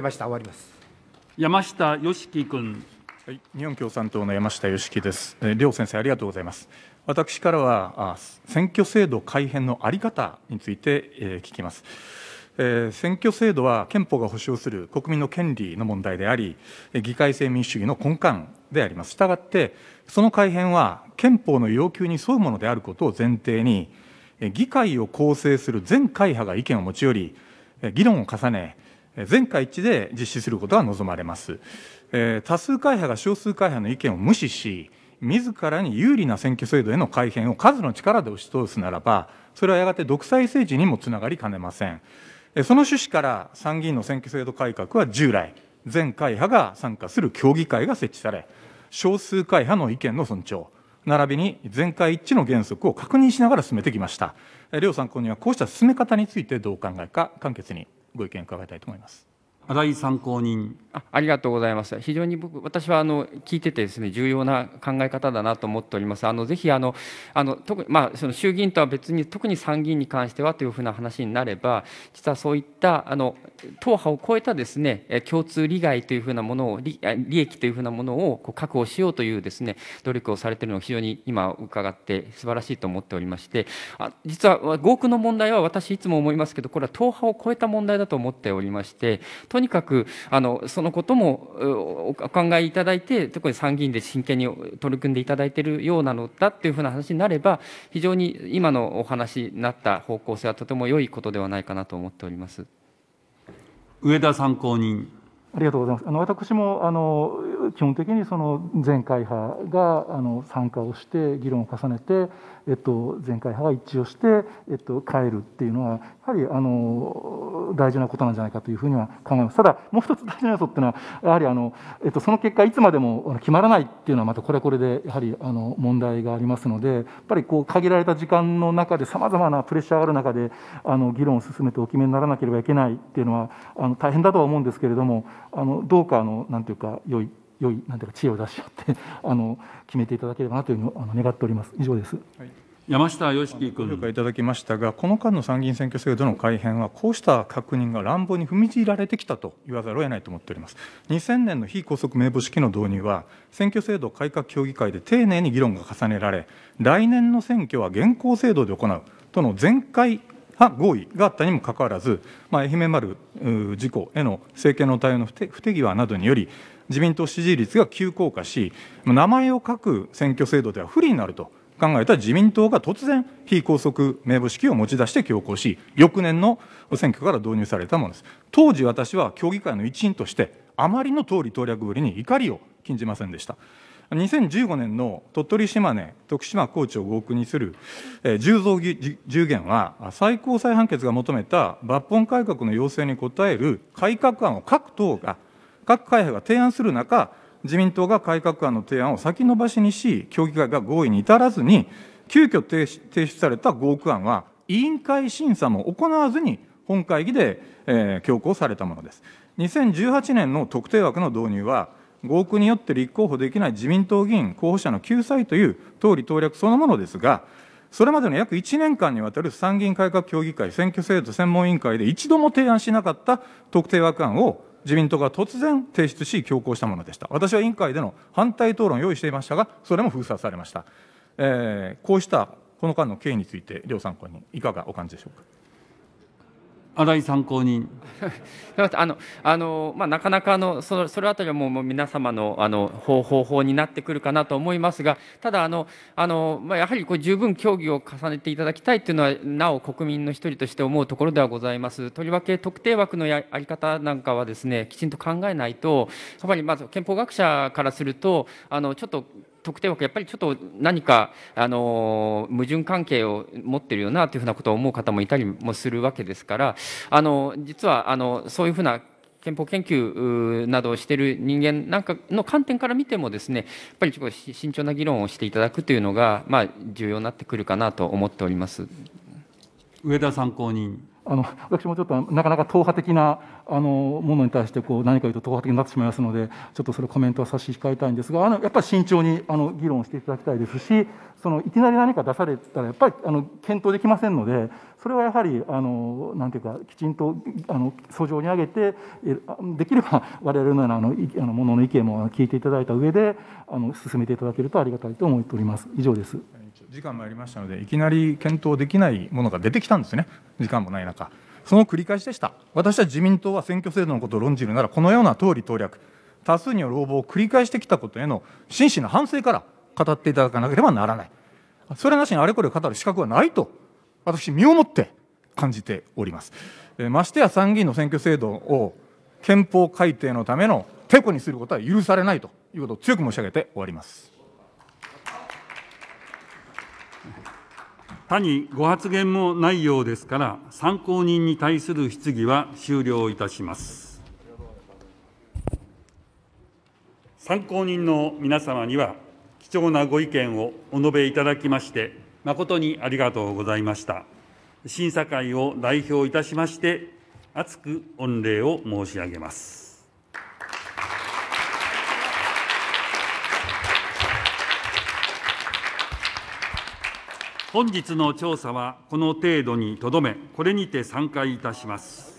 ました終わります山下義樹君、はい、日本共産党の山下義樹です両先生ありがとうございます私からは選挙制度改変のあり方について、えー、聞きます、えー、選挙制度は憲法が保障する国民の権利の問題であり議会制民主主義の根幹でありますしたがってその改変は憲法の要求に沿うものであることを前提に議会を構成する全会派が意見を持ち寄り議論を重ね全会一致で実施することが望まれます。多数会派が少数会派の意見を無視し、自らに有利な選挙制度への改変を数の力で押し通すならば、それはやがて独裁政治にもつながりかねません。その趣旨から参議院の選挙制度改革は従来、全会派が参加する協議会が設置され、少数会派の意見の尊重、並びに全会一致の原則を確認しながら進めてきました。両参考人はこうした進め方についてどうお考えか、簡潔にご意見伺いたいと思います。新井参考人あありがとうございます。非常に僕私はあの聞いててですね重要な考え方だなと思っております。あのぜひあのあの特まあその衆議院とは別に特に参議院に関してはというふうな話になれば実はそういったあの党派を超えたですね共通利害というふうなものを利益というふうなものをこう確保しようというですね努力をされているのを非常に今伺って素晴らしいと思っておりましてあ実は合区の問題は私いつも思いますけどこれは党派を超えた問題だと思っておりましてとにかくあのそのこともお考えいただいて特に参議院で真剣に取り組んでいただいているようなのだっていうふうな話になれば非常に今のお話になった方向性はとても良いことではないかなと思っております上田参考人。ありがとうございます。あの私もあの基本的にその前会派があの参加をして議論を重ねて、えっと、前会派が一致をして、えっと、変えるっていうのはやはりあの大事なことなんじゃないかというふうには考えますただもう一つ大事な要素っていうのはやはりあの、えっと、その結果いつまでも決まらないっていうのはまたこれはこれでやはりあの問題がありますのでやっぱりこう限られた時間の中でさまざまなプレッシャーがある中であの議論を進めてお決めにならなければいけないっていうのはあの大変だとは思うんですけれどもあのどうかあのなんていうか良い良いなんていうか知恵を出し合って あの決めていただければなというのうあの願っております。以上です。はい山下良樹君。評価いただきましたが、この間の参議院選挙制度の改編は、こうした確認が乱暴に踏みじられてきたと言わざるを得ないと思っております。2000年の非拘束名簿式の導入は、選挙制度改革協議会で丁寧に議論が重ねられ、来年の選挙は現行制度で行うとの全会合意があったにもかかわらず、まあ、愛媛丸事故への政権の対応の不手際などにより、自民党支持率が急降下し、名前を書く選挙制度では不利になると考えた自民党が突然、非拘束名簿式を持ち出して強行し、翌年の選挙から導入されたものです。当時、私は協議会の一員として、あまりの通り投略ぶりに怒りを禁じませんでした。2015年の鳥取島根徳島高知を合区にする、え10増10減は最高裁判決が求めた抜本改革の要請に応える改革案を各党が各会派が提案する中自民党が改革案の提案を先延ばしにし協議会が合意に至らずに急遽提提出された合区案は委員会審査も行わずに本会議で、え強行されたものです2018年の特定枠の導入は合区によって立候補できない自民党議員、候補者の救済という党利党略そのものですが、それまでの約1年間にわたる参議院改革協議会、選挙制度専門委員会で一度も提案しなかった特定枠案を自民党が突然提出し、強行したものでした。私は委員会での反対討論を用意していましたが、それも封鎖されました。えー、こうしたこの間の経緯について、両参考人、いかがお感じでしょうか。新井参考人 あのあの、まあ、なかなかのそそれあたりはもうもう皆様のあの方方法になってくるかなと思いますがただあのあの、まあ、やはりこう十分協議を重ねていただきたいというのはなお国民の一人として思うところではございますとりわけ特定枠のやり方なんかはですねきちんと考えないとやっぱりまず憲法学者からするとあのちょっと特定枠やっぱりちょっと何かあの矛盾関係を持ってるよなというふうなことを思う方もいたりもするわけですからあの実はあのそういうふうな憲法研究などをしている人間なんかの観点から見てもですねやっぱりちょっと慎重な議論をしていただくというのが、まあ、重要になってくるかなと思っております上田参考人。あの私もちょっとなかなか党派的なあのものに対してこう何か言うと党派的になってしまいますのでちょっとそれコメントは差し控えたいんですがあのやっぱり慎重にあの議論していただきたいですしそのいきなり何か出されたらやっぱりあの検討できませんのでそれはやはりあのなんていうかきちんとあの訴状に上げてできれば我々のようなあのあのものの意見も聞いていただいた上であの進めていただけるとありがたいと思っております。以上です。時間もありましたのでいきなり検討できないものが出てきたんですね時間もない中その繰り返しでした私は自民党は選挙制度のことを論じるならこのような党り、党略多数による応募を繰り返してきたことへの真摯な反省から語っていただかなければならないそれなしにあれこれ語る資格はないと私身をもって感じておりますましてや参議院の選挙制度を憲法改定のためのてこにすることは許されないということを強く申し上げて終わります。他にご発言もないようですから、参考人に対する質疑は終了いたします。参考人の皆様には、貴重なご意見をお述べいただきまして、誠にありがとうございました。審査会を代表いたしまして、厚く御礼を申し上げます。本日の調査はこの程度にとどめ、これにて散会いたします。